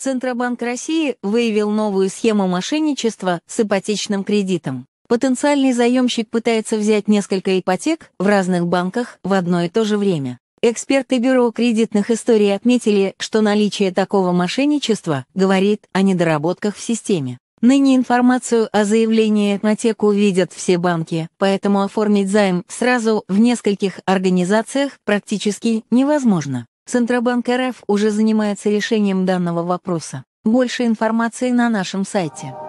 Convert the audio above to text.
Центробанк России выявил новую схему мошенничества с ипотечным кредитом. Потенциальный заемщик пытается взять несколько ипотек в разных банках в одно и то же время. Эксперты Бюро кредитных историй отметили, что наличие такого мошенничества говорит о недоработках в системе. Ныне информацию о заявлении ипотеку видят все банки, поэтому оформить займ сразу в нескольких организациях практически невозможно. Центробанк РФ уже занимается решением данного вопроса. Больше информации на нашем сайте.